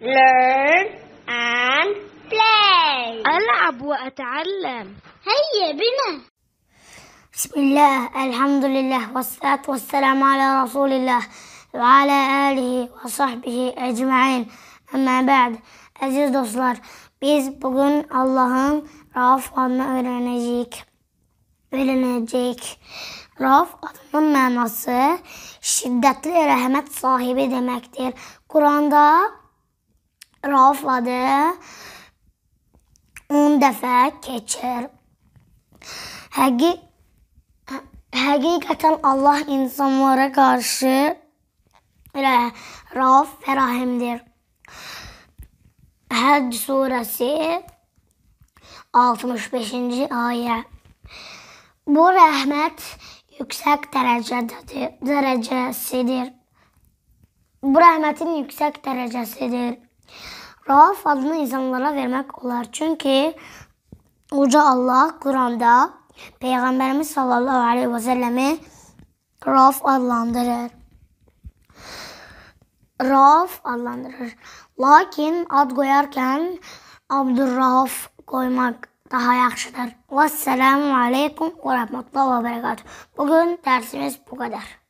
learn and play ألعب وأتعلم هيا بنا بسم الله الحمد لله والصلاة والسلام على رسول الله وعلى آله وصحbihi ecmain. Ama ba'd. Aziz dostlar, biz bugün Allah'ın Rauf adını öğrenecek. Öğrenecek. Rauf adının mənası şiddətli rəhmət sahibi deməkdir. Quranda rafladı. 10 dəfə keçir. Həqi həqiqətən Allah insanlara qarşı elə rauf və rahimdir. Həcc surəsi 65-ci ayə. Bu rəhmət yüksək dərəcədədir, dərəcəsidir. Bu rəhmətin yüksək dərəcəsidir. Rauf adını insanlara vermek olar. Çünkü Uca Allah Kur'an'da Peygamberimiz sallallahu aleyhi ve sellemi Rauf adlandırır. Rauf adlandırır. Lakin ad koyarken Abdurrauf koymak daha yaxşıdır. Vəssalamu aleykum ve rahmetullah ve berekat. Bugün dersimiz bu kadar.